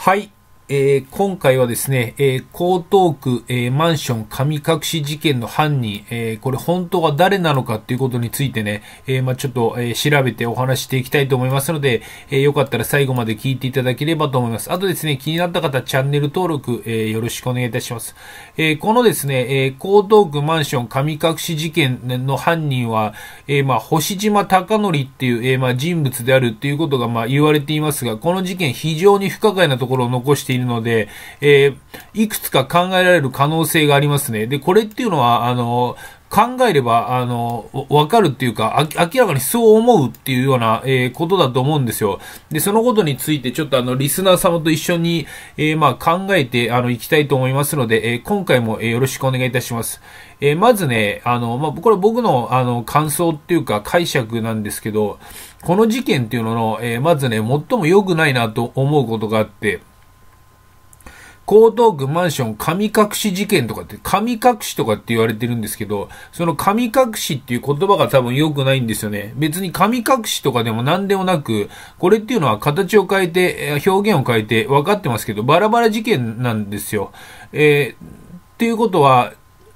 はい。えー、今回はですね、えー、江東区、えー、マンション神隠し事件の犯人、えこれ本当は誰なのかっていうことについてね、えまあ、ちょっと、え調べてお話していきたいと思いますので、えよかったら最後まで聞いていただければと思います。あとですね、気になった方、チャンネル登録、えよろしくお願いいたします。えこのですね、え江東区マンション神隠し事件の犯人は、えまあ、星島貴則っていう、えまあ、人物であるっていうことが、ま言われていますが、この事件非常に不可解なところを残しているるので、えー、いくつか考えられる可能性がありますね。で、これっていうのは、あの、考えれば、あの、わかるっていうか、明らかにそう思うっていうような、えー、ことだと思うんですよ。で、そのことについて、ちょっとあの、リスナー様と一緒に、えー、まあ、考えて、あの、いきたいと思いますので、えー、今回も、えよろしくお願いいたします。えまずね、あの、まあ、これ僕の、あの、感想っていうか、解釈なんですけど、この事件っていうのの、えまずね、最も良くないなと思うことがあって、江東区マンション神隠し事件とかって、神隠しとかって言われてるんですけど、その神隠しっていう言葉が多分良くないんですよね。別に神隠しとかでも何でもなく、これっていうのは形を変えて、表現を変えて分かってますけど、バラバラ事件なんですよ。えー、っていうことは、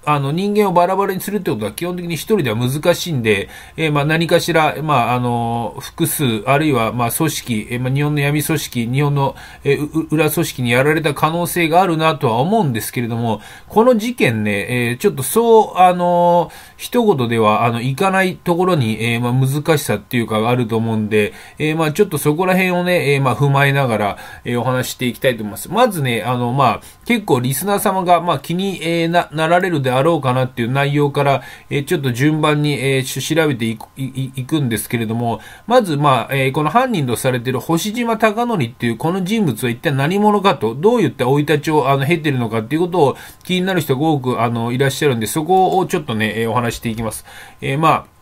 あの、人間をバラバラにするってことは基本的に一人では難しいんで、えー、まあ、何かしら、まあ、あの、複数、あるいは、まあ、組織、えー、まあ、日本の闇組織、日本の、えー、裏組織にやられた可能性があるなとは思うんですけれども、この事件ね、えー、ちょっとそう、あのー、一言では、あの、いかないところに、えー、まあ、難しさっていうかがあると思うんで、えー、まあ、ちょっとそこら辺をね、えー、まあ、踏まえながら、えー、お話していきたいと思います。まずね、あの、まあ、結構リスナー様が、まあ、気に、えー、な、なられるであろうかなっていう内容から、えちょっと順番に、え調べていくんですけれども、まず、まあ、えこの犯人とされている星島貴則っていうこの人物は一体何者かと、どういった生い立ちをあの経てるのかっていうことを気になる人が多くあのいらっしゃるんで、そこをちょっとね、えお話していきます。えまあ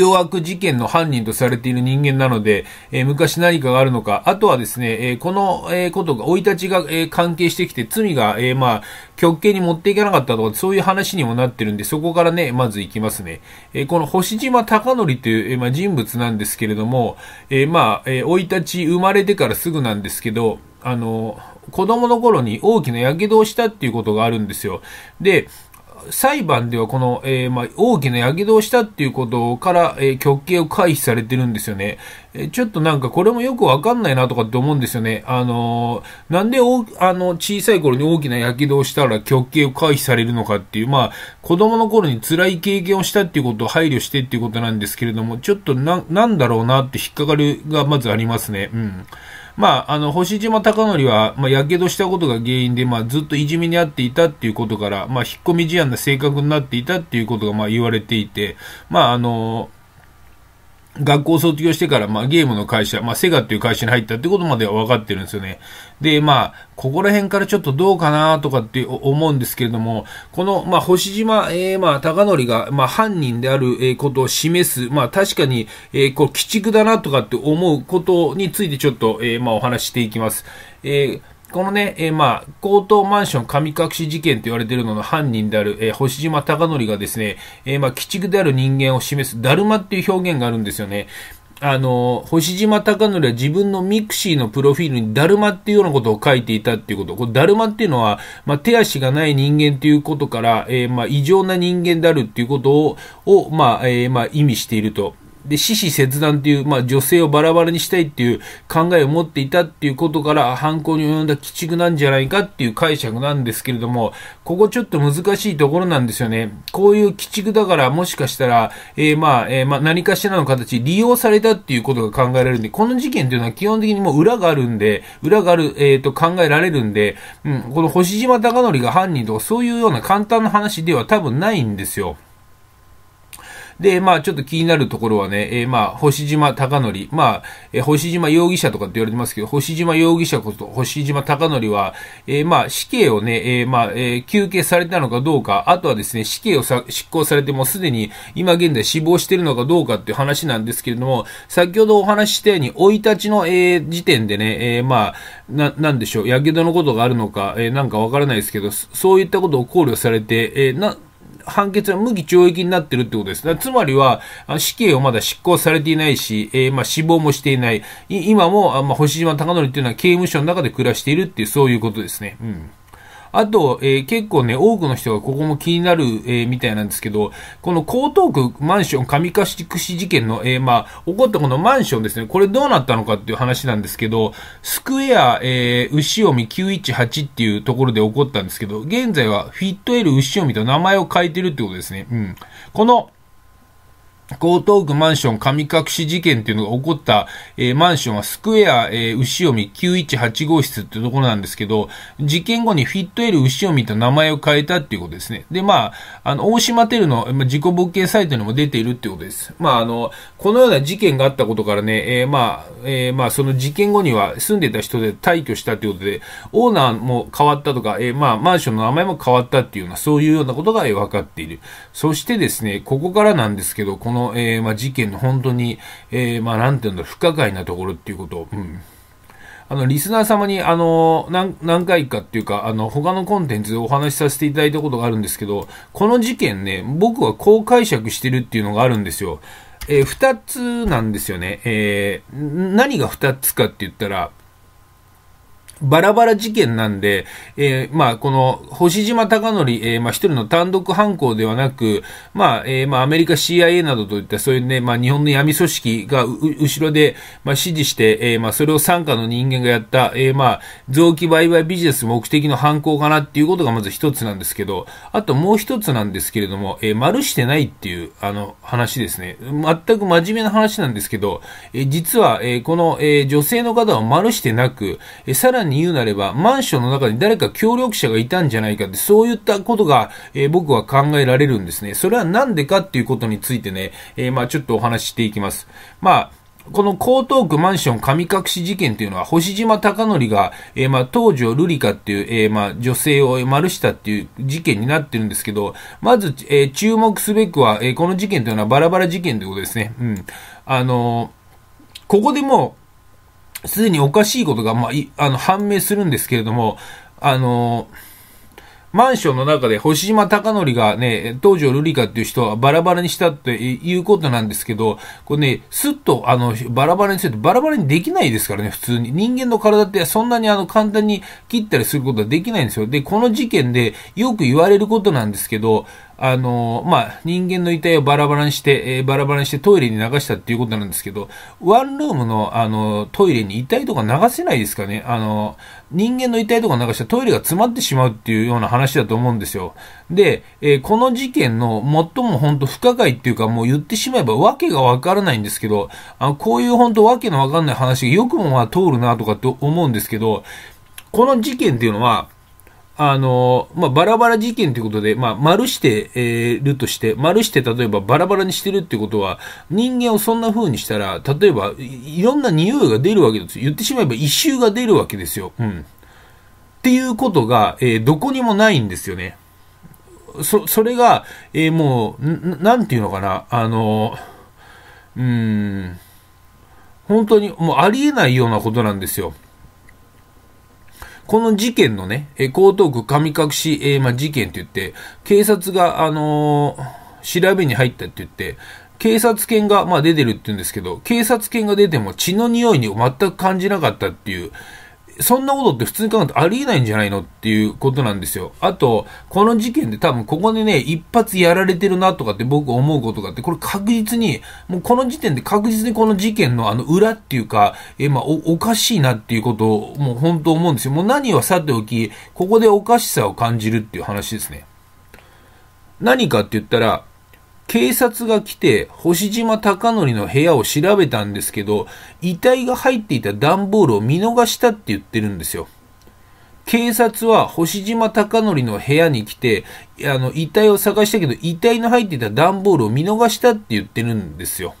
凶悪事件の犯人とされている人間なので、えー、昔何かがあるのか、あとはですね、えー、この、えー、ことが、生い立ちが、え関係してきて、罪が、えまあ、極刑に持っていかなかったとか、そういう話にもなってるんで、そこからね、まず行きますね。えこの星島隆則という、えまあ、人物なんですけれども、えまあ、え生い立ち生まれてからすぐなんですけど、あの、子供の頃に大きな火傷をしたっていうことがあるんですよ。で、裁判ではこの、えー、まあ、大きなやけどをしたっていうことから、えー、極刑を回避されてるんですよね。えー、ちょっとなんかこれもよくわかんないなとかって思うんですよね。あのー、なんでお、あの、小さい頃に大きなやけどをしたら極刑を回避されるのかっていう、まあ、子供の頃に辛い経験をしたっていうことを配慮してっていうことなんですけれども、ちょっとな、なんだろうなって引っかかりがまずありますね。うん。まあ、あの星島隆則は、まあ、やけどしたことが原因で、まあ、ずっといじめにあっていたっていうことから、まあ、引っ込み思案な性格になっていたっていうことが、まあ、言われていて、まあ、あの学校卒業してから、まあ、ゲームの会社、まあ、セガっていう会社に入ったってことまでは分かってるんですよね。で、まあ、ここら辺からちょっとどうかなとかって思うんですけれども、この、まあ、星島、えー、まあ、高則が、まあ、犯人であることを示す、まあ、確かに、えー、こう、鬼畜だなとかって思うことについてちょっと、えー、まあ、お話していきます。えーこのね、えー、まあ、高等マンション神隠し事件と言われているのの犯人である、えー、星島貴則がですね、えー、まあ、鬼畜である人間を示すだるまっていう表現があるんですよね。あの、星島貴則は自分のミクシーのプロフィールにだるまっていうようなことを書いていたっていうこと。これだるまっていうのは、まあ、手足がない人間ということから、えー、まあ、異常な人間であるっていうことを、をまあ、えー、まあ、意味していると。で、死死切断っていう、まあ、女性をバラバラにしたいっていう考えを持っていたっていうことから犯行に及んだ鬼畜なんじゃないかっていう解釈なんですけれども、ここちょっと難しいところなんですよね。こういう鬼畜だからもしかしたら、えー、まあ、えー、まあ、何かしらの形、利用されたっていうことが考えられるんで、この事件っていうのは基本的にもう裏があるんで、裏がある、えっ、ー、と、考えられるんで、うん、この星島隆則が犯人とかそういうような簡単な話では多分ないんですよ。で、まあ、ちょっと気になるところはね、えー、まあ、星島貴則、まあ、えー、星島容疑者とかって言われてますけど、星島容疑者こと星島貴則は、えー、まあ、死刑をね、えー、まあ、えー、求刑されたのかどうか、あとはですね、死刑をさ執行されてもすでに今現在死亡しているのかどうかっていう話なんですけれども、先ほどお話ししたように、生い立ちの、えー、時点でね、えー、まあ、な、なんでしょう、やけどのことがあるのか、えー、なんかわからないですけど、そういったことを考慮されて、えー、な、判決は無期懲役になってるってことです。つまりは、死刑をまだ執行されていないし、えー、まあ死亡もしていない。い今も、まあ、星島貴則っていうのは刑務所の中で暮らしているっていう、そういうことですね。うん。あと、えー、結構ね、多くの人がここも気になる、えー、みたいなんですけど、この江東区マンション上貸し事件の、えー、まあ、起こったこのマンションですね、これどうなったのかっていう話なんですけど、スクエア、えー、牛尾見918っていうところで起こったんですけど、現在はフィットエル牛尾見と名前を変えてるってことですね。うん。この、江東区マンション神隠し事件っていうのが起こった、えー、マンションはスクエア、えー、牛読918号室っていうところなんですけど、事件後にフィットエル牛読と名前を変えたっていうことですね。で、まあ、あの、大島テルの、まあ、自己物件サイトにも出ているっていうことです。まあ、あの、このような事件があったことからね、えー、まあ、えー、まあ、その事件後には住んでた人で退去したということで、オーナーも変わったとか、えー、まあ、マンションの名前も変わったっていうような、そういうようなことが、え分かっている。そしてですね、ここからなんですけど、このの、えー、まあ、事件の本当に、えー、まあ、なんていうんだろう、不可解なところっていうことうん。あの、リスナー様に、あの、何、何回かっていうか、あの、他のコンテンツでお話しさせていただいたことがあるんですけど、この事件ね、僕はこう解釈してるっていうのがあるんですよ。えー、二つなんですよね。えー、何が二つかって言ったら、バラバラ事件なんで、えー、まあ、この、星島隆則、えー、まあ、一人の単独犯行ではなく、まあ、えー、まあ、アメリカ CIA などといった、そういうね、まあ、日本の闇組織が、後ろで、まあ、指示して、えー、まあ、それを参加の人間がやった、えー、まあ、臓器売買ビジネス目的の犯行かなっていうことがまず一つなんですけど、あともう一つなんですけれども、えー、丸してないっていう、あの、話ですね。全く真面目な話なんですけど、えー、実は、えー、この、えー、女性の方は丸してなく、えー、さらにに言うなれば、マンションの中に誰か協力者がいたんじゃないかって、そういったことが、えー、僕は考えられるんですね。それはなんでかっていうことについてね、えー、まあちょっとお話ししていきます。まあこの江東区マンション神隠し事件というのは、星島貴則が、えー、まあ、東条瑠璃香っていう、えー、まあ、女性を丸したっていう事件になってるんですけど、まず、えー、注目すべくは、えこの事件というのはバラバラ事件ということですね。うん。あのここでもすでにおかしいことが、まあ、あの判明するんですけれども、あのマンションの中で星島隆則がね、東条瑠璃香っていう人はバラバラにしたっていうことなんですけど、これね、すっとあのバラバラにするとバラバラにできないですからね、普通に。人間の体ってそんなにあの簡単に切ったりすることはできないんですよ。で、この事件でよく言われることなんですけど、あの、まあ、人間の遺体をバラバラにして、えー、バラバラにしてトイレに流したっていうことなんですけど、ワンルームの、あの、トイレに遺体とか流せないですかねあの、人間の遺体とか流したらトイレが詰まってしまうっていうような話だと思うんですよ。で、えー、この事件の最も本当不可解っていうか、もう言ってしまえば訳がわからないんですけど、あのこういう本当訳のわかんない話がよくもまあ通るなとかって思うんですけど、この事件っていうのは、あの、まあ、バラバラ事件ということで、まあ、丸してえるとして、丸して例えばバラバラにしてるってことは、人間をそんな風にしたら、例えばいろんな匂いが出るわけですよ。言ってしまえば異臭が出るわけですよ。うん。っていうことが、えー、どこにもないんですよね。そ、それが、えー、もう、なんていうのかな、あの、うん、本当にもうありえないようなことなんですよ。この事件のね、江東区神隠し、えー、まあ、事件って言って、警察が、あのー、調べに入ったって言って、警察犬が、まあ、出てるって言うんですけど、警察犬が出ても血の匂いに全く感じなかったっていう、そんなことって普通に考えてありえないんじゃないのっていうことなんですよ。あと、この事件で多分ここでね、一発やられてるなとかって僕思うことがあって、これ確実に、もうこの時点で確実にこの事件のあの裏っていうか、え、まあ、お、おかしいなっていうことをもう本当思うんですよ。もう何はさておき、ここでおかしさを感じるっていう話ですね。何かって言ったら、警察が来て、星島貴則の部屋を調べたんですけど、遺体が入っていた段ボールを見逃したって言ってるんですよ。警察は星島貴則の部屋に来て、あの、遺体を探したけど、遺体の入っていた段ボールを見逃したって言ってるんですよ。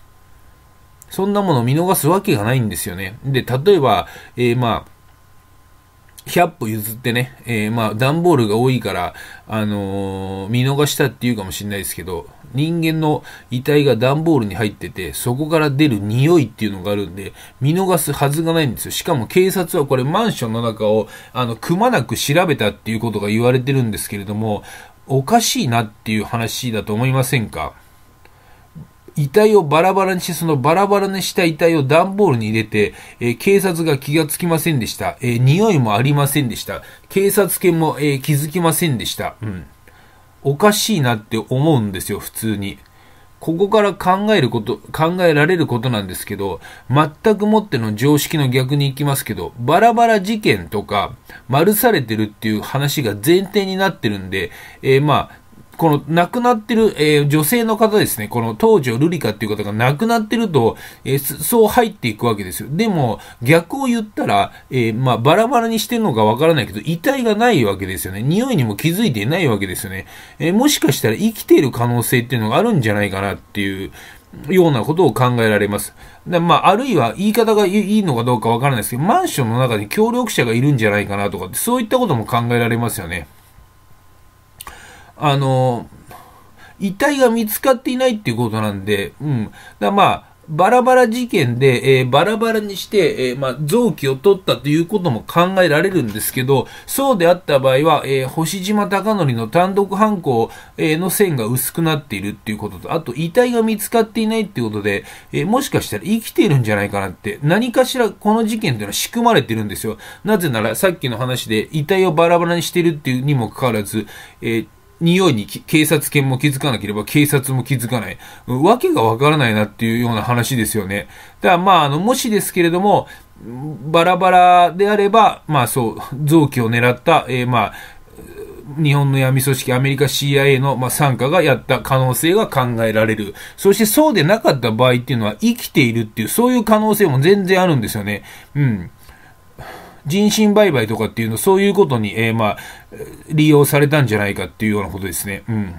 そんなものを見逃すわけがないんですよね。で、例えば、えー、まあ、100歩譲ってね、えー、まあ、段ボールが多いから、あのー、見逃したって言うかもしれないですけど、人間の遺体が段ボールに入ってて、そこから出る匂いっていうのがあるんで、見逃すはずがないんですよ。しかも警察はこれマンションの中を、あの、くまなく調べたっていうことが言われてるんですけれども、おかしいなっていう話だと思いませんか遺体をバラバラにして、そのバラバラにした遺体を段ボールに入れて、えー、警察が気がつきませんでした。えー、匂いもありませんでした。警察犬も、えー、気づきませんでした。うん。おかしいなって思うんですよ、普通に。ここから考えること、考えられることなんですけど、全くもっての常識の逆に行きますけど、バラバラ事件とか、丸されてるっていう話が前提になってるんで、えー、まあ、この亡くなってる、えー、女性の方ですね、この東条瑠璃カっていう方が亡くなってると、えー、そう入っていくわけですよ。でも、逆を言ったら、えー、まあ、バラバラにしてるのかわからないけど、遺体がないわけですよね。匂いにも気づいていないわけですよね。えもしかしたら生きている可能性っていうのがあるんじゃないかなっていう、ようなことを考えられます。でまあ、あるいは言い方がいいのかどうかわからないですけど、マンションの中に協力者がいるんじゃないかなとかって、そういったことも考えられますよね。あの、遺体が見つかっていないっていうことなんで、うん。だまあ、バラバラ事件で、えー、バラバラにして、えー、まあ、臓器を取ったということも考えられるんですけど、そうであった場合は、えー、星島隆則の単独犯行、えの線が薄くなっているっていうことと、あと遺体が見つかっていないっていうことで、えもしかしたら生きているんじゃないかなって、何かしらこの事件ていうのは仕組まれてるんですよ。なぜなら、さっきの話で遺体をバラバラにしてるっていうにもかかわらず、え匂いに警察犬も気づかなければ警察も気づかない。わけがわからないなっていうような話ですよね。だからまあ、あの、もしですけれども、バラバラであれば、まあそう、臓器を狙った、えー、まあ、日本の闇組織アメリカ CIA の、まあ、傘がやった可能性が考えられる。そしてそうでなかった場合っていうのは生きているっていう、そういう可能性も全然あるんですよね。うん。人身売買とかっていうの、そういうことに、えー、まあ、利用されたんじゃないかっていうようなことですね。うん。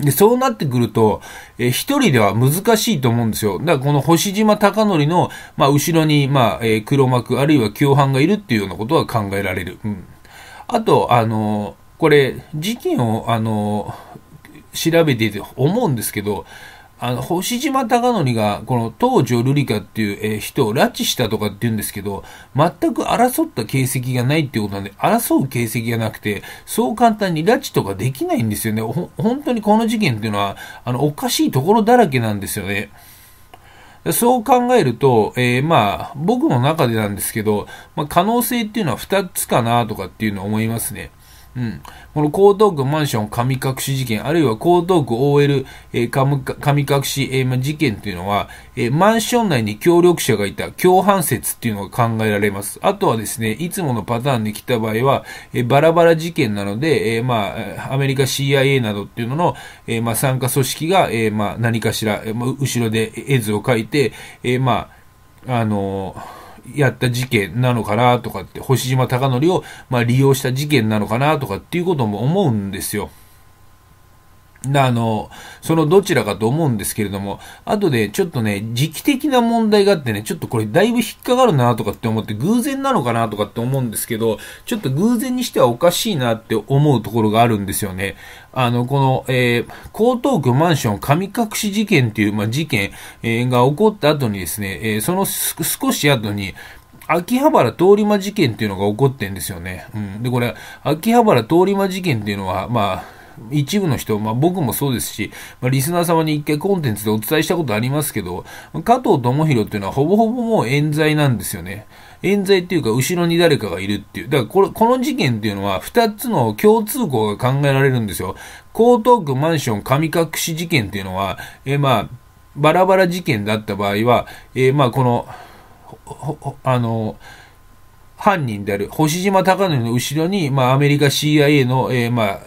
で、そうなってくると、えー、一人では難しいと思うんですよ。だからこの星島隆則の、まあ、後ろに、まあ、えー、黒幕、あるいは共犯がいるっていうようなことは考えられる。うん。あと、あのー、これ、事件を、あのー、調べていて思うんですけど、あの星島貴則がこの東条瑠璃香っていう、えー、人を拉致したとかって言うんですけど全く争った形跡がないっていうことなんで争う形跡がなくてそう簡単に拉致とかできないんですよね本当にこの事件っていうのはあのおかしいところだらけなんですよね。そう考えると、えー、まあ、僕の中でなんですけど、まあ、可能性っていうのは2つかなとかっていうのは思いますね。うん、この江東区マンション神隠し事件、あるいは江東区 OL、えー、神隠し、えーま、事件というのは、えー、マンション内に協力者がいた共犯説っていうのが考えられます。あとはですね、いつものパターンで来た場合は、えー、バラバラ事件なので、えーまあ、アメリカ CIA などっていうのの、えーまあ、参加組織が、えーまあ、何かしら、えーまあ、後ろで絵図を描いて、えーまああのーやった事件なのかなとかって、星島貴則をまあ、利用した事件なのかなとかっていうことも思うんですよ。あの、そのどちらかと思うんですけれども、後でちょっとね、時期的な問題があってね、ちょっとこれだいぶ引っかかるなとかって思って、偶然なのかなとかって思うんですけど、ちょっと偶然にしてはおかしいなって思うところがあるんですよね。あの、この、えー、江東区マンション神隠し事件っていう、まあ、事件、えー、が起こった後にですね、えー、その少し後に、秋葉原通り魔事件っていうのが起こってんですよね。うん。で、これ、秋葉原通り魔事件っていうのは、まあ、一部の人、まあ、僕もそうですし、まあ、リスナー様に一回コンテンツでお伝えしたことありますけど、加藤智弘っていうのはほぼほぼもう冤罪なんですよね。冤罪っていうか、後ろに誰かがいるっていう。だからこれ、この事件っていうのは、二つの共通項が考えられるんですよ。江東区マンション神隠し事件っていうのは、えー、まあ、バラバラ事件だった場合は、えー、まあ、この、あの、犯人である星島貴則の後ろに、まあ、アメリカ CIA の、えー、まあ、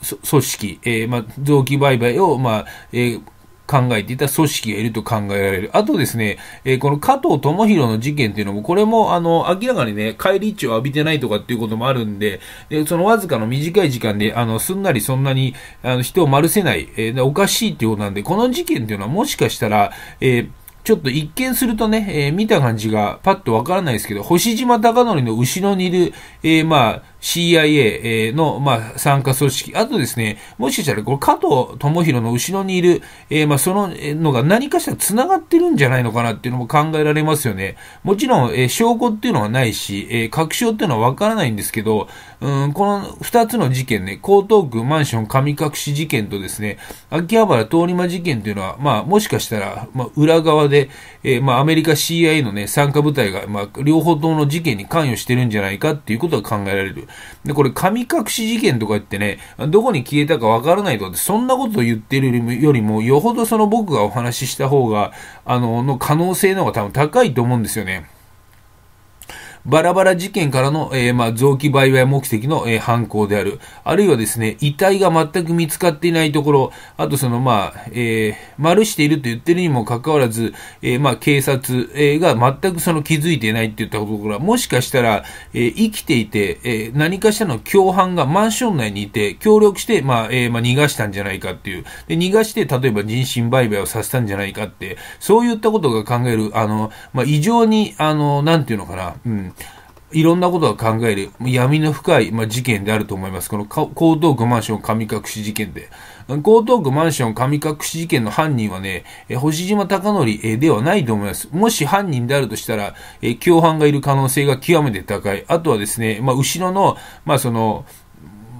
組織、えー、まあ、臓器売買を、まあ、えー考えていた組織がいると考えられる。あとですね、えー、この加藤智弘の事件っていうのも、これも、あの、明らかにね、帰り地を浴びてないとかっていうこともあるんで、でそのわずかの短い時間で、あの、すんなりそんなに、あの、人を丸せない、えー、おかしいっていうことなんで、この事件っていうのはもしかしたら、えーちょっと一見するとね、えー、見た感じがパッとわからないですけど、星島貴則の後ろにいる、えー、まあ、CIA の、まあ、参加組織、あとですね、もしかしたらこれ加藤智弘の後ろにいる、えー、まあ、そののが何かしら繋がってるんじゃないのかなっていうのも考えられますよね。もちろん、えー、証拠っていうのはないし、えー、確証っていうのはわからないんですけど、うん、この二つの事件ね、江東区マンション神隠し事件とですね、秋葉原通り魔事件というのは、まあ、もしかしたら、まあ、裏側で、えー、まあ、アメリカ CIA のね、参加部隊が、まあ、両方ともの事件に関与してるんじゃないかっていうことが考えられる。で、これ、神隠し事件とか言ってね、どこに消えたかわからないとかって、そんなこと言ってるよりも、よほどその僕がお話しした方が、あの、の可能性の方が多分高いと思うんですよね。バラバラ事件からの、えー、まあ、臓器売買目的の、えー、犯行である。あるいはですね、遺体が全く見つかっていないところ、あとその、まあ、えー、丸していると言ってるにもかかわらず、えまあ、警察、えが全くその気づいていないって言ったところは、もしかしたら、え生きていて、え何かしらの共犯がマンション内にいて、協力して、まあ、えまあ、逃がしたんじゃないかっていう。で、逃がして、例えば人身売買をさせたんじゃないかって、そういったことが考える、あの、まあ、異常に、あの、なんていうのかな、うん。いろんなことが考える闇の深い、まあ、事件であると思います。この江東区マンション神隠し事件で。江東区マンション神隠し事件の犯人はね、え星島隆則ではないと思います。もし犯人であるとしたら、え共犯がいる可能性が極めて高い。あとはですね、まあ、後ろの、まあ、その、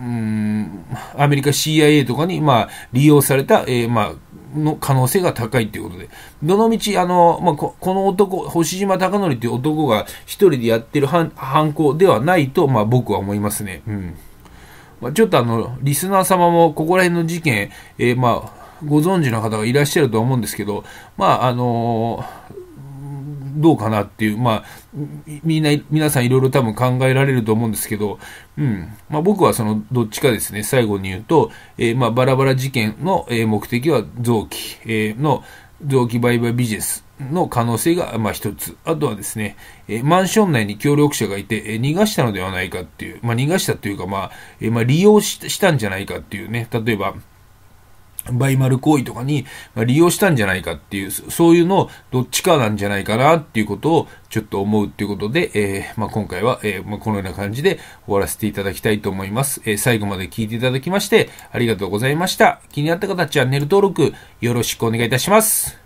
うん、アメリカ CIA とかに、まあ、利用された、えー、まあ、の可能性が高いということで、どのみち、あの、まあ、この男、星島貴則という男が一人でやってる犯犯行ではないと、まあ、僕は思いますね。うん。まあ、ちょっとあの、リスナー様もここら辺の事件、えー、まあ、ご存知の方がいらっしゃると思うんですけど、まあ、あのーどうかなっていう、まあ、みんな、皆さんいろいろ多分考えられると思うんですけど、うん。まあ僕はその、どっちかですね、最後に言うと、えー、まあバラバラ事件の、え目的は臓器、えー、の、臓器売買ビジネスの可能性が、まあ一つ。あとはですね、えー、マンション内に協力者がいて、えー、逃がしたのではないかっていう、まあ逃がしたというか、まあ、えー、まあ利用したんじゃないかっていうね、例えば、バイマル行為とかに利用したんじゃないかっていう、そういうのをどっちかなんじゃないかなっていうことをちょっと思うっていうことで、えー、まあ、今回は、えー、まあ、このような感じで終わらせていただきたいと思います、えー、最後まで聞いていただきましてありがとうございました。気になった方はチャンネル登録よろしくお願いいたします。